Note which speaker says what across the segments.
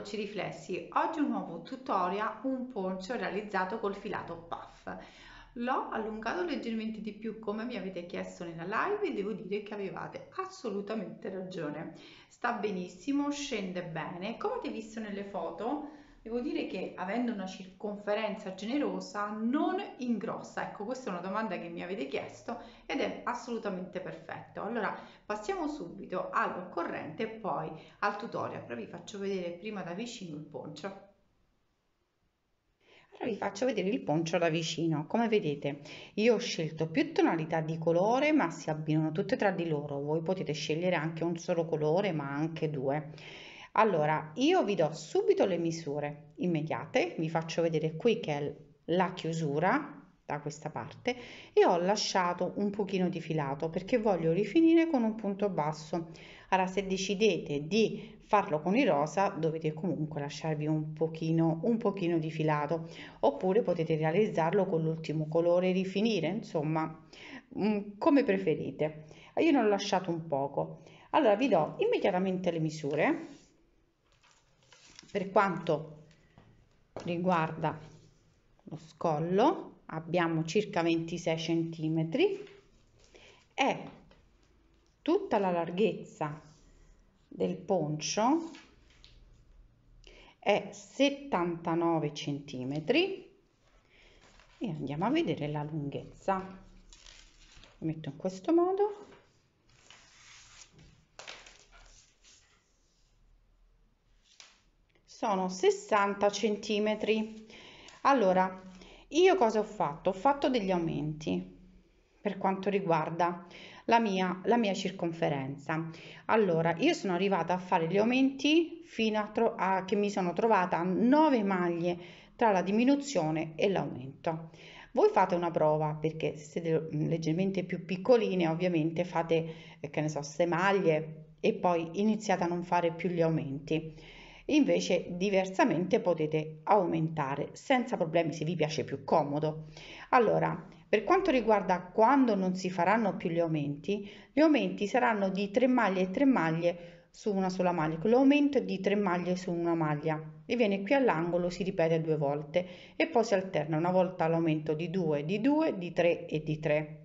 Speaker 1: Dolci Riflessi, oggi un nuovo tutorial, un poncio realizzato col filato puff. L'ho allungato leggermente di più come mi avete chiesto nella live e devo dire che avevate assolutamente ragione. Sta benissimo, scende bene, come avete visto nelle foto Devo dire che avendo una circonferenza generosa non ingrossa. Ecco, questa è una domanda che mi avete chiesto ed è assolutamente perfetto. Allora, passiamo subito all'occorrente e poi al tutorial. Però vi faccio vedere prima da vicino il poncio. Allora vi faccio vedere il poncio da vicino. Come vedete, io ho scelto più tonalità di colore, ma si abbinano tutte tra di loro. Voi potete scegliere anche un solo colore, ma anche due. Allora, io vi do subito le misure immediate, vi faccio vedere qui che è la chiusura da questa parte e ho lasciato un pochino di filato perché voglio rifinire con un punto basso. Allora, se decidete di farlo con il rosa dovete comunque lasciarvi un pochino, un pochino di filato oppure potete realizzarlo con l'ultimo colore rifinire insomma mm, come preferite io ne ho lasciato un poco allora vi do immediatamente le misure per quanto riguarda lo scollo abbiamo circa 26 centimetri e tutta la larghezza del poncio è 79 centimetri e andiamo a vedere la lunghezza metto in questo modo sono 60 centimetri allora io cosa ho fatto ho fatto degli aumenti per quanto riguarda la mia, la mia circonferenza allora io sono arrivata a fare gli aumenti fino a, a che mi sono trovata a 9 maglie tra la diminuzione e l'aumento voi fate una prova perché se siete mm, leggermente più piccoline ovviamente fate eh, che ne so 6 maglie e poi iniziate a non fare più gli aumenti invece diversamente potete aumentare senza problemi se vi piace più comodo. Allora, per quanto riguarda quando non si faranno più gli aumenti, gli aumenti saranno di 3 maglie e 3 maglie su una sola maglia, l'aumento è di 3 maglie su una maglia e viene qui all'angolo, si ripete due volte e poi si alterna una volta l'aumento di 2, di 2, di 3 e di 3.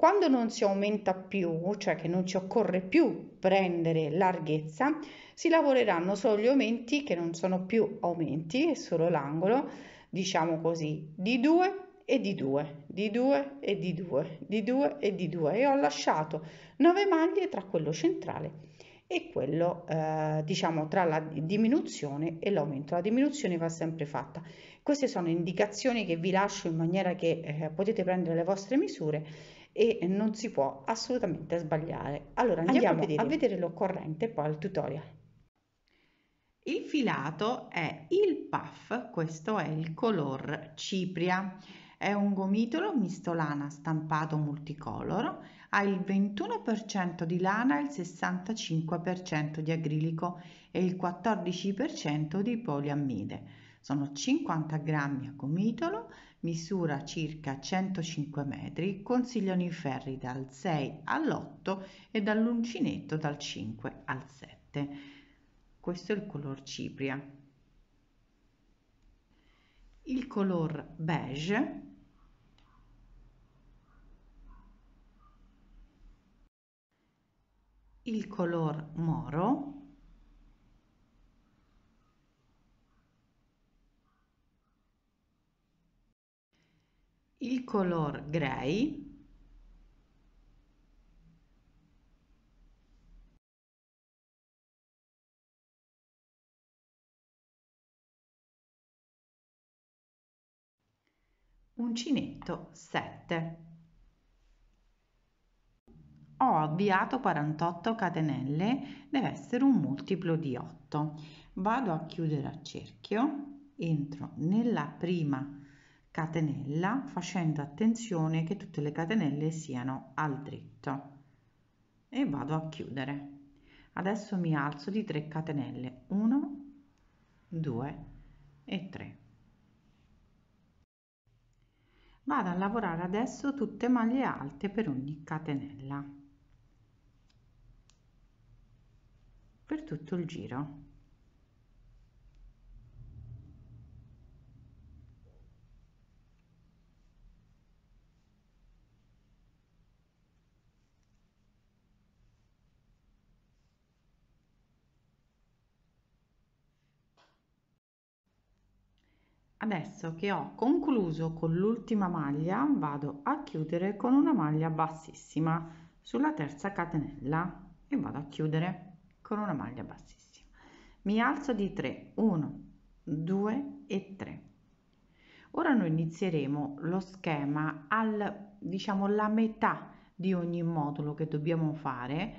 Speaker 1: Quando non si aumenta più, cioè che non ci occorre più prendere larghezza, si lavoreranno solo gli aumenti che non sono più aumenti, è solo l'angolo, diciamo così, di 2 e di 2, di 2 e di 2, di 2 e di 2 e ho lasciato 9 maglie tra quello centrale e quello eh, diciamo tra la diminuzione e l'aumento la diminuzione va sempre fatta queste sono indicazioni che vi lascio in maniera che eh, potete prendere le vostre misure e non si può assolutamente sbagliare. Allora andiamo, andiamo a, vedere. a vedere l'occorrente poi al tutorial. Il filato è il puff, questo è il color cipria. È un gomitolo misto lana stampato multicolor, ha il 21% di lana, il 65% di acrilico e il 14% di poliammide. Sono 50 grammi a gomitolo, misura circa 105 metri, consigliano i ferri dal 6 all'8 e dall'uncinetto dal 5 al 7. Questo è il color cipria. Il color beige il color moro il color grey uncinetto 7 ho avviato 48 catenelle deve essere un multiplo di 8 vado a chiudere a cerchio entro nella prima catenella facendo attenzione che tutte le catenelle siano al dritto e vado a chiudere adesso mi alzo di 3 catenelle 1 2 e 3 vado a lavorare adesso tutte maglie alte per ogni catenella per tutto il giro adesso che ho concluso con l'ultima maglia vado a chiudere con una maglia bassissima sulla terza catenella e vado a chiudere con una maglia bassissima mi alzo di 3 1 2 e 3 ora noi inizieremo lo schema al diciamo la metà di ogni modulo che dobbiamo fare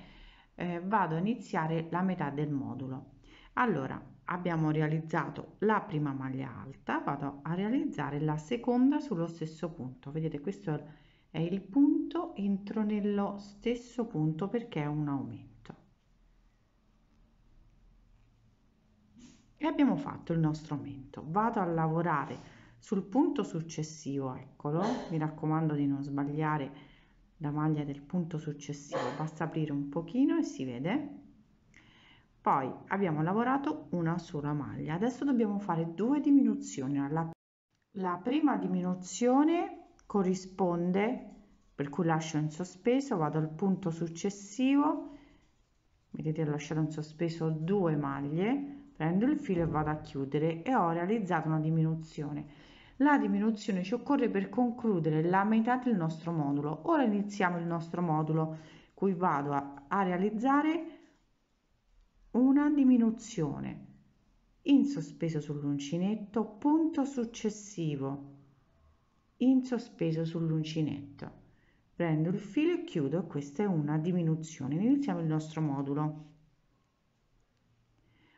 Speaker 1: eh, vado a iniziare la metà del modulo allora abbiamo realizzato la prima maglia alta vado a realizzare la seconda sullo stesso punto vedete questo è il punto entro nello stesso punto perché è un aumento e abbiamo fatto il nostro aumento vado a lavorare sul punto successivo eccolo mi raccomando di non sbagliare la maglia del punto successivo basta aprire un pochino e si vede poi abbiamo lavorato una sola maglia adesso dobbiamo fare due diminuzioni alla la prima diminuzione corrisponde per cui lascio in sospeso vado al punto successivo vedete ho lasciato in sospeso due maglie prendo il filo e vado a chiudere e ho realizzato una diminuzione la diminuzione ci occorre per concludere la metà del nostro modulo ora iniziamo il nostro modulo cui vado a, a realizzare una diminuzione in sospeso sull'uncinetto punto successivo in sospeso sull'uncinetto prendo il filo e chiudo questa è una diminuzione iniziamo il nostro modulo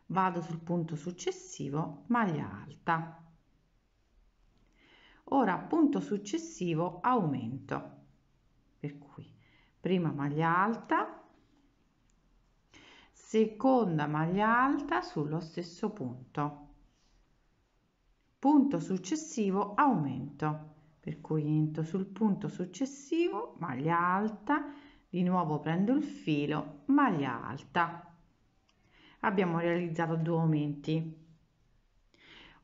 Speaker 1: vado sul punto successivo maglia alta ora punto successivo aumento per cui prima maglia alta seconda maglia alta sullo stesso punto punto successivo aumento per cui entro sul punto successivo maglia alta di nuovo prendo il filo maglia alta abbiamo realizzato due aumenti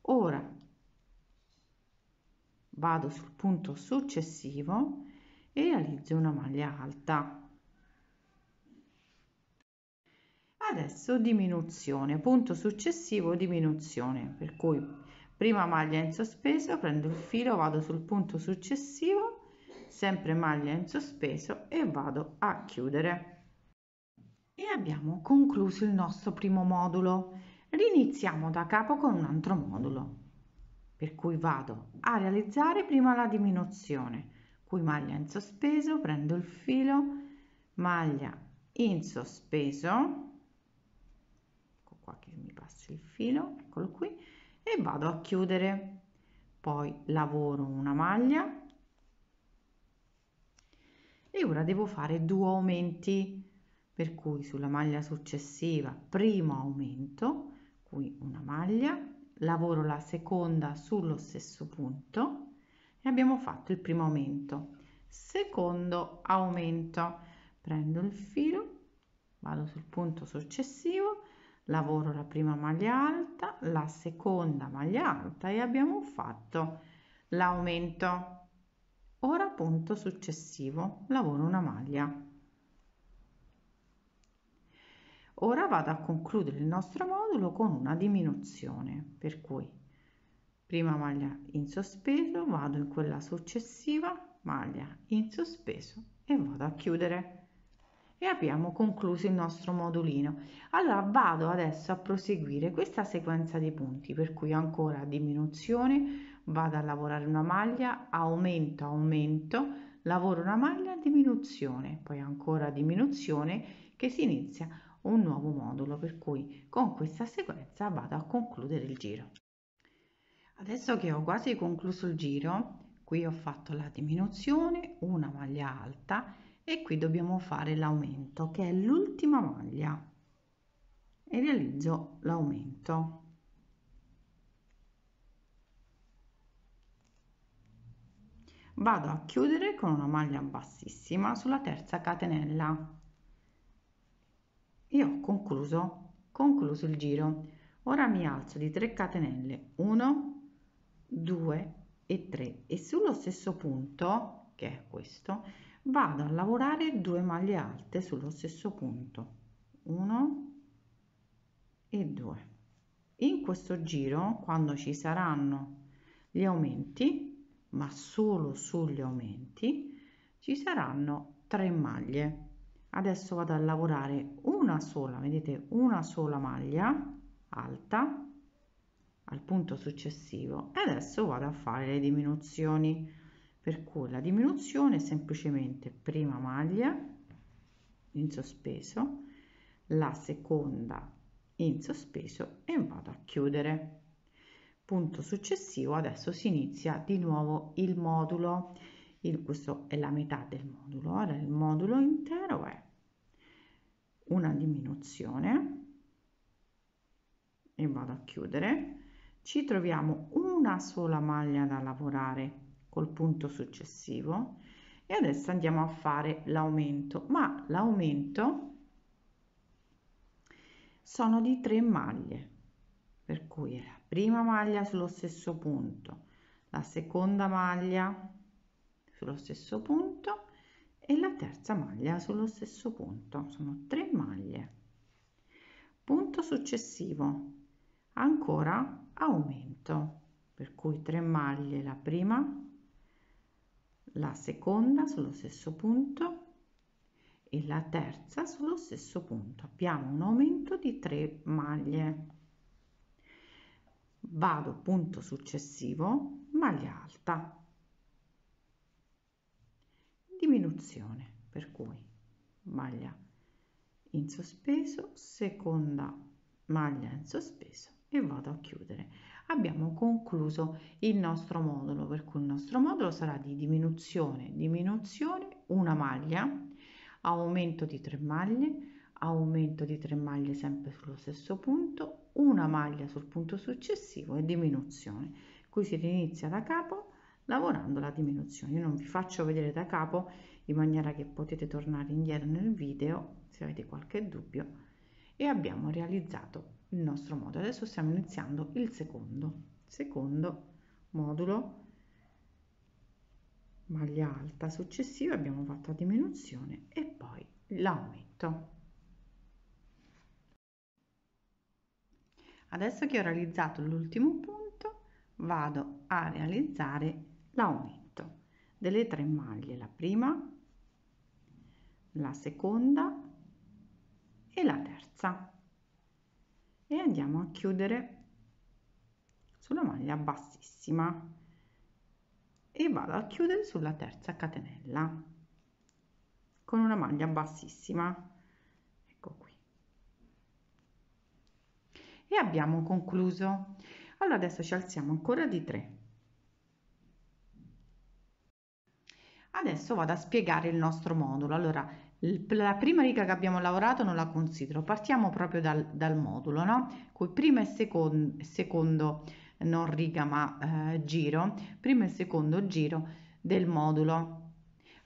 Speaker 1: ora vado sul punto successivo e realizzo una maglia alta adesso diminuzione punto successivo diminuzione per cui prima maglia in sospeso prendo il filo vado sul punto successivo sempre maglia in sospeso e vado a chiudere e abbiamo concluso il nostro primo modulo riniziamo da capo con un altro modulo per cui vado a realizzare prima la diminuzione cui maglia in sospeso prendo il filo maglia in sospeso passo il filo eccolo qui e vado a chiudere poi lavoro una maglia e ora devo fare due aumenti per cui sulla maglia successiva primo aumento qui una maglia lavoro la seconda sullo stesso punto e abbiamo fatto il primo aumento secondo aumento prendo il filo vado sul punto successivo lavoro la prima maglia alta, la seconda maglia alta e abbiamo fatto l'aumento. Ora punto successivo, lavoro una maglia. Ora vado a concludere il nostro modulo con una diminuzione, per cui prima maglia in sospeso, vado in quella successiva, maglia in sospeso e vado a chiudere e abbiamo concluso il nostro modulino allora vado adesso a proseguire questa sequenza dei punti per cui ancora diminuzione vado a lavorare una maglia aumento aumento lavoro una maglia diminuzione poi ancora diminuzione che si inizia un nuovo modulo per cui con questa sequenza vado a concludere il giro adesso che ho quasi concluso il giro qui ho fatto la diminuzione una maglia alta e qui dobbiamo fare l'aumento che è l'ultima maglia e realizzo l'aumento vado a chiudere con una maglia bassissima sulla terza catenella e ho concluso concluso il giro ora mi alzo di 3 catenelle 1 2 e 3 e sullo stesso punto che è questo vado a lavorare due maglie alte sullo stesso punto 1 e 2 in questo giro quando ci saranno gli aumenti ma solo sugli aumenti ci saranno 3 maglie adesso vado a lavorare una sola vedete una sola maglia alta al punto successivo e adesso vado a fare le diminuzioni per cui la diminuzione è semplicemente prima maglia in sospeso la seconda in sospeso e vado a chiudere punto successivo adesso si inizia di nuovo il modulo il, questo è la metà del modulo ora il modulo intero è una diminuzione e vado a chiudere ci troviamo una sola maglia da lavorare col punto successivo e adesso andiamo a fare l'aumento ma l'aumento sono di tre maglie per cui la prima maglia sullo stesso punto la seconda maglia sullo stesso punto e la terza maglia sullo stesso punto sono tre maglie punto successivo ancora aumento per cui 3 maglie la prima la seconda sullo stesso punto e la terza sullo stesso punto abbiamo un aumento di 3 maglie vado punto successivo maglia alta diminuzione per cui maglia in sospeso seconda maglia in sospeso e vado a chiudere abbiamo concluso il nostro modulo, per cui il nostro modulo sarà di diminuzione, diminuzione, una maglia, aumento di tre maglie, aumento di tre maglie sempre sullo stesso punto, una maglia sul punto successivo e diminuzione. Qui si rinizia da capo lavorando la diminuzione. Io non vi faccio vedere da capo in maniera che potete tornare indietro nel video se avete qualche dubbio e abbiamo realizzato il nostro modulo. Adesso stiamo iniziando il secondo, secondo modulo, maglia alta successiva, abbiamo fatto la diminuzione e poi l'aumento. Adesso che ho realizzato l'ultimo punto, vado a realizzare l'aumento delle tre maglie, la prima, la seconda e la terza e andiamo a chiudere sulla maglia bassissima e vado a chiudere sulla terza catenella con una maglia bassissima ecco qui e abbiamo concluso allora adesso ci alziamo ancora di 3 adesso vado a spiegare il nostro modulo allora la prima riga che abbiamo lavorato non la considero, partiamo proprio dal, dal modulo, no? Cui prima e secondo, secondo non riga ma eh, giro, primo e secondo giro del modulo.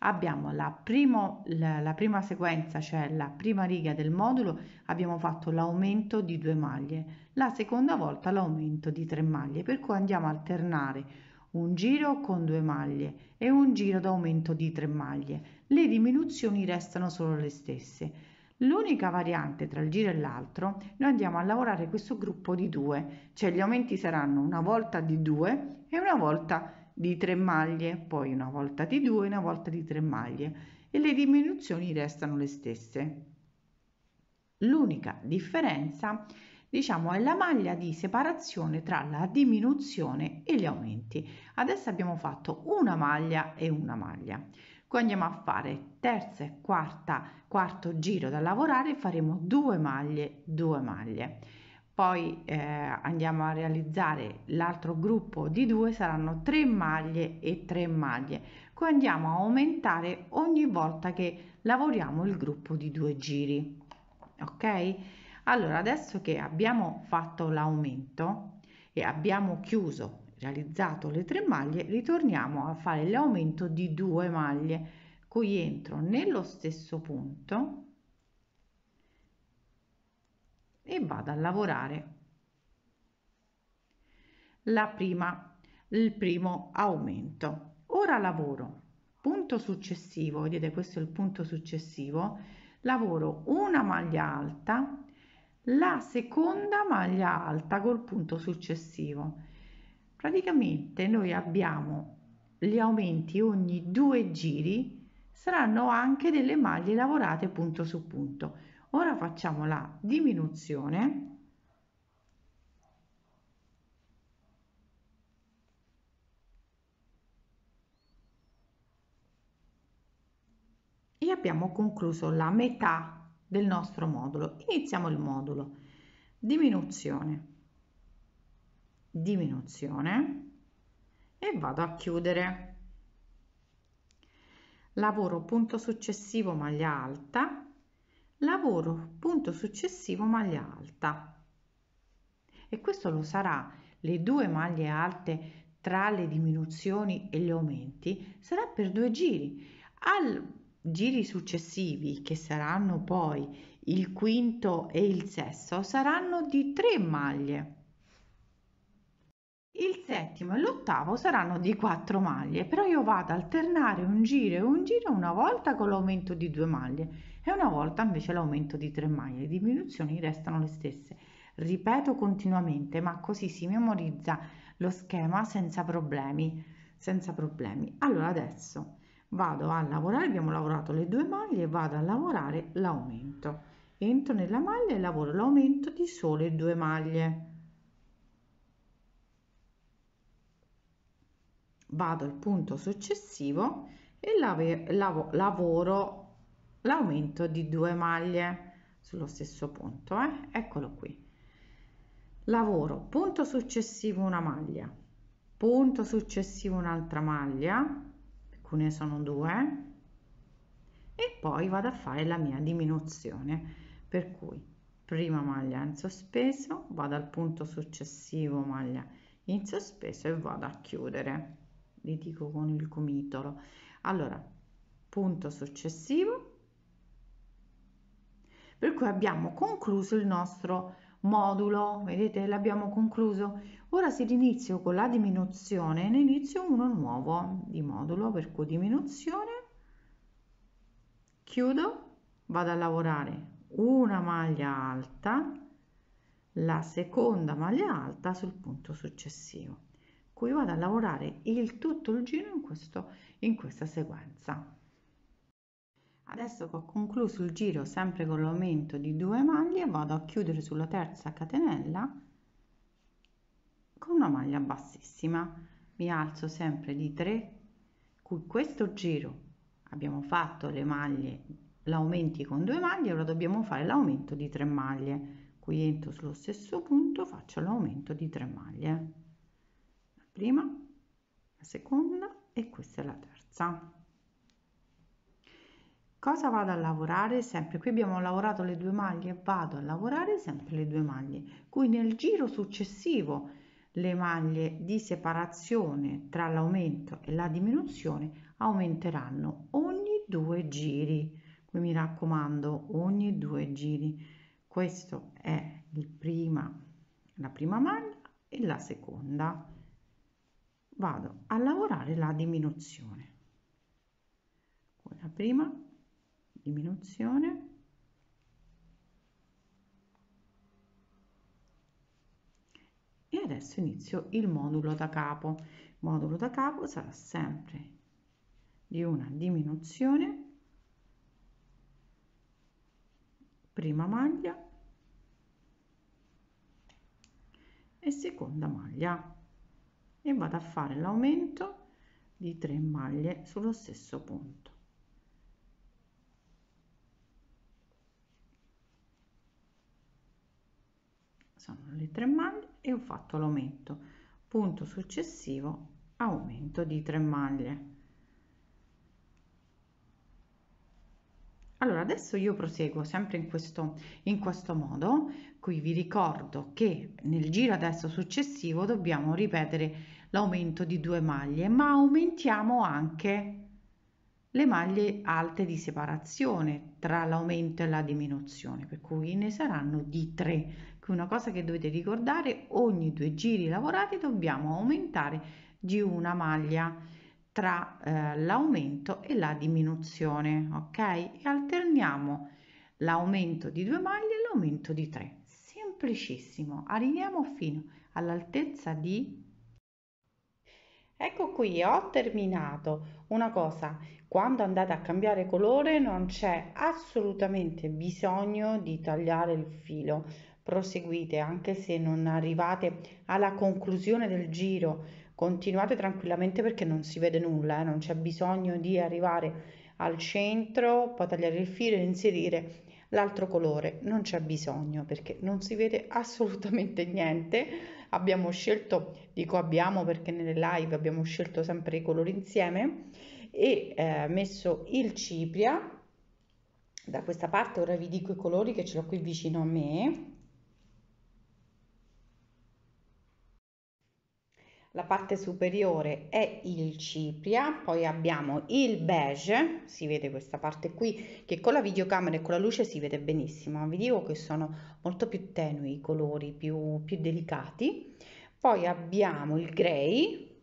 Speaker 1: Abbiamo la, primo, la, la prima sequenza, cioè la prima riga del modulo, abbiamo fatto l'aumento di due maglie, la seconda volta l'aumento di tre maglie, per cui andiamo a alternare un giro con due maglie e un giro d'aumento di tre maglie. Le diminuzioni restano solo le stesse. L'unica variante tra il giro e l'altro, noi andiamo a lavorare questo gruppo di due, cioè gli aumenti saranno una volta di due e una volta di tre maglie, poi una volta di due e una volta di tre maglie e le diminuzioni restano le stesse. L'unica differenza è diciamo è la maglia di separazione tra la diminuzione e gli aumenti. Adesso abbiamo fatto una maglia e una maglia. qui andiamo a fare terza e quarta, quarto giro da lavorare, faremo due maglie, due maglie. Poi eh, andiamo a realizzare l'altro gruppo di due, saranno tre maglie e tre maglie. qui andiamo a aumentare ogni volta che lavoriamo il gruppo di due giri. Ok? Allora, adesso che abbiamo fatto l'aumento e abbiamo chiuso, realizzato le tre maglie, ritorniamo a fare l'aumento di due maglie, qui entro nello stesso punto e vado a lavorare la prima, il primo aumento. Ora lavoro punto successivo, vedete questo è il punto successivo, lavoro una maglia alta la seconda maglia alta col punto successivo praticamente noi abbiamo gli aumenti ogni due giri saranno anche delle maglie lavorate punto su punto ora facciamo la diminuzione e abbiamo concluso la metà del nostro modulo. Iniziamo il modulo. Diminuzione. Diminuzione. E vado a chiudere. Lavoro punto successivo maglia alta. Lavoro punto successivo maglia alta. E questo lo sarà le due maglie alte tra le diminuzioni e gli aumenti sarà per due giri. Al giri successivi, che saranno poi il quinto e il sesto, saranno di tre maglie. Il settimo e l'ottavo saranno di quattro maglie, però io vado ad alternare un giro e un giro una volta con l'aumento di due maglie e una volta invece l'aumento di tre maglie, le diminuzioni restano le stesse. Ripeto continuamente, ma così si memorizza lo schema senza problemi, senza problemi. Allora adesso vado a lavorare abbiamo lavorato le due maglie vado a lavorare l'aumento entro nella maglia e lavoro l'aumento di sole due maglie vado al punto successivo e lav lavoro l'aumento di due maglie sullo stesso punto eh? eccolo qui lavoro punto successivo una maglia punto successivo un'altra maglia alcune sono due e poi vado a fare la mia diminuzione per cui prima maglia in sospeso vado al punto successivo maglia in sospeso e vado a chiudere li dico con il gomitolo allora punto successivo per cui abbiamo concluso il nostro modulo vedete l'abbiamo concluso Ora si inizio con la diminuzione, ne inizio uno nuovo di modulo per cui diminuzione, chiudo, vado a lavorare una maglia alta, la seconda maglia alta sul punto successivo. Qui vado a lavorare il tutto il giro in, questo, in questa sequenza. Adesso che ho concluso il giro sempre con l'aumento di due maglie vado a chiudere sulla terza catenella con una maglia bassissima mi alzo sempre di 3 con questo giro abbiamo fatto le maglie l'aumenti con due maglie ora dobbiamo fare l'aumento di 3 maglie qui entro sullo stesso punto faccio l'aumento di 3 maglie la prima la seconda e questa è la terza cosa vado a lavorare sempre qui abbiamo lavorato le due maglie vado a lavorare sempre le due maglie qui nel giro successivo le maglie di separazione tra l'aumento e la diminuzione aumenteranno ogni due giri quindi mi raccomando ogni due giri questo è prima, la prima maglia e la seconda vado a lavorare la diminuzione con la prima diminuzione adesso inizio il modulo da capo modulo da capo sarà sempre di una diminuzione prima maglia e seconda maglia e vado a fare l'aumento di 3 maglie sullo stesso punto sono le tre maglie e ho fatto l'aumento punto successivo aumento di 3 maglie allora adesso io proseguo sempre in questo in questo modo qui vi ricordo che nel giro adesso successivo dobbiamo ripetere l'aumento di 2 maglie ma aumentiamo anche le maglie alte di separazione tra l'aumento e la diminuzione per cui ne saranno di 3 che una cosa che dovete ricordare ogni due giri lavorati dobbiamo aumentare di una maglia tra eh, l'aumento e la diminuzione ok e alterniamo l'aumento di due maglie e l'aumento di tre semplicissimo arriviamo fino all'altezza di Ecco qui ho terminato. Una cosa, quando andate a cambiare colore non c'è assolutamente bisogno di tagliare il filo proseguite anche se non arrivate alla conclusione del giro, continuate tranquillamente perché non si vede nulla, eh, non c'è bisogno di arrivare al centro, poi tagliare il filo e inserire l'altro colore, non c'è bisogno perché non si vede assolutamente niente. Abbiamo scelto, dico abbiamo perché nelle live abbiamo scelto sempre i colori insieme e eh, messo il cipria da questa parte ora vi dico i colori che ce l'ho qui vicino a me la parte superiore è il cipria, poi abbiamo il beige, si vede questa parte qui che con la videocamera e con la luce si vede benissimo, vi dico che sono molto più tenui i colori, più, più delicati, poi abbiamo il grey,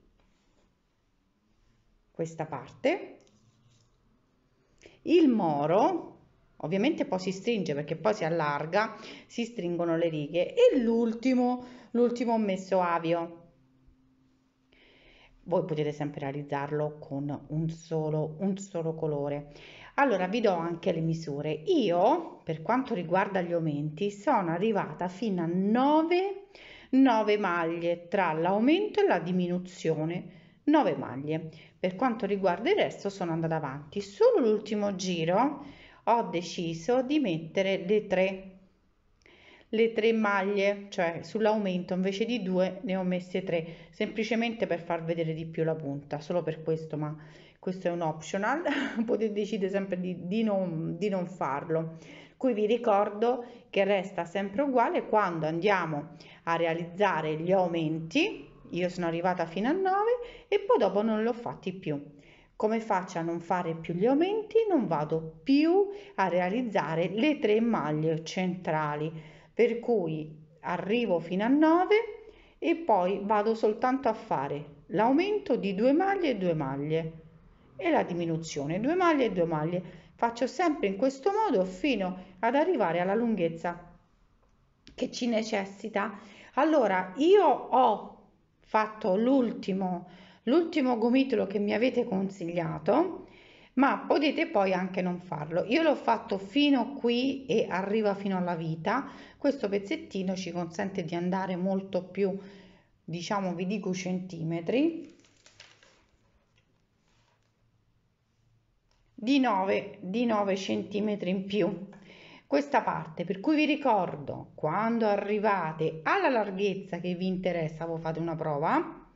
Speaker 1: questa parte, il moro, ovviamente poi si stringe perché poi si allarga, si stringono le righe e l'ultimo, l'ultimo ho messo avio voi potete sempre realizzarlo con un solo, un solo colore. Allora vi do anche le misure. Io per quanto riguarda gli aumenti sono arrivata fino a 9, 9 maglie tra l'aumento e la diminuzione. 9 maglie. Per quanto riguarda il resto sono andata avanti. Solo l'ultimo giro ho deciso di mettere le tre le tre maglie, cioè sull'aumento invece di due ne ho messe tre, semplicemente per far vedere di più la punta, solo per questo, ma questo è un optional, potete decidere sempre di, di, non, di non farlo. Qui vi ricordo che resta sempre uguale quando andiamo a realizzare gli aumenti, io sono arrivata fino a 9 e poi dopo non l'ho fatti più come faccio a non fare più gli aumenti non vado più a realizzare le tre maglie centrali per cui arrivo fino a 9 e poi vado soltanto a fare l'aumento di 2 maglie e 2 maglie e la diminuzione 2 maglie e 2 maglie faccio sempre in questo modo fino ad arrivare alla lunghezza che ci necessita allora io ho fatto l'ultimo l'ultimo gomitolo che mi avete consigliato ma potete poi anche non farlo. Io l'ho fatto fino qui e arriva fino alla vita, questo pezzettino ci consente di andare molto più, diciamo vi dico centimetri, di 9, di 9 centimetri in più questa parte per cui vi ricordo quando arrivate alla larghezza che vi interessa voi fate una prova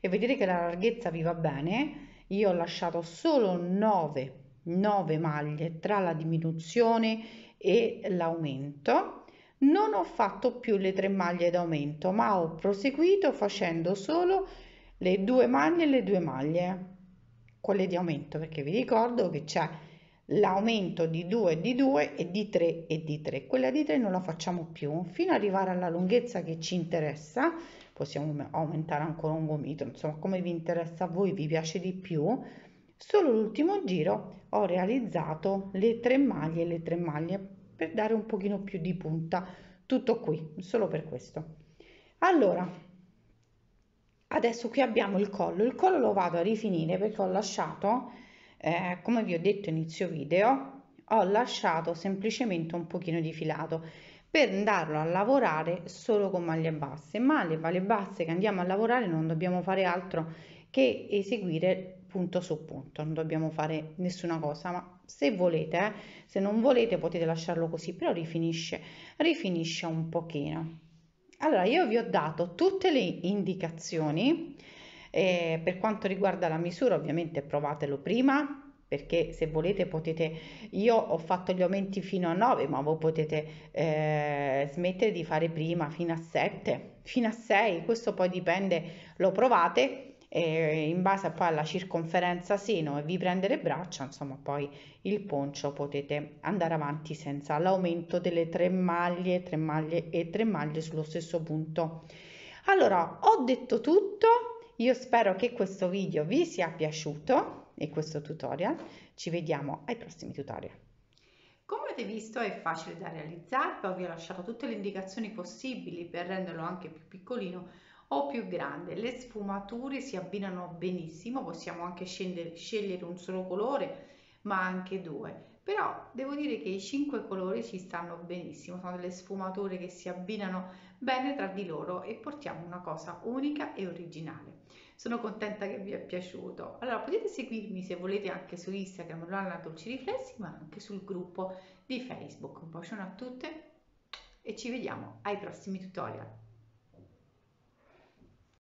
Speaker 1: e vedete che la larghezza vi va bene io ho lasciato solo 9 9 maglie tra la diminuzione e l'aumento non ho fatto più le tre maglie d'aumento ma ho proseguito facendo solo le due maglie e le due maglie quelle di aumento perché vi ricordo che c'è l'aumento di 2 di 2 e di 3 e di 3 quella di 3 non la facciamo più fino ad arrivare alla lunghezza che ci interessa possiamo aumentare ancora un gomito, insomma come vi interessa a voi, vi piace di più. Solo l'ultimo giro ho realizzato le tre maglie, le tre maglie per dare un pochino più di punta, tutto qui, solo per questo. Allora, adesso qui abbiamo il collo, il collo lo vado a rifinire perché ho lasciato, eh, come vi ho detto inizio video, ho lasciato semplicemente un pochino di filato per andarlo a lavorare solo con maglie basse, ma le maglie basse che andiamo a lavorare non dobbiamo fare altro che eseguire punto su punto, non dobbiamo fare nessuna cosa, ma se volete, eh, se non volete potete lasciarlo così, però rifinisce, rifinisce un pochino. Allora, io vi ho dato tutte le indicazioni eh, per quanto riguarda la misura, ovviamente provatelo prima, perché se volete potete io ho fatto gli aumenti fino a 9 ma voi potete eh, smettere di fare prima fino a 7 fino a 6 questo poi dipende lo provate eh, in base poi alla circonferenza seno e vi prende braccia insomma poi il poncio potete andare avanti senza l'aumento delle tre maglie tre maglie e tre maglie sullo stesso punto allora ho detto tutto io spero che questo video vi sia piaciuto e questo tutorial. Ci vediamo ai prossimi tutorial. Come avete visto è facile da realizzare, poi vi ho lasciato tutte le indicazioni possibili per renderlo anche più piccolino o più grande. Le sfumature si abbinano benissimo, possiamo anche scendere, scegliere un solo colore ma anche due. Però devo dire che i cinque colori ci stanno benissimo, sono delle sfumature che si abbinano bene tra di loro e portiamo una cosa unica e originale. Sono contenta che vi è piaciuto. Allora potete seguirmi se volete anche su Instagram, Loana Dolci Riflessi, ma anche sul gruppo di Facebook. Un bacione a tutte e ci vediamo ai prossimi tutorial.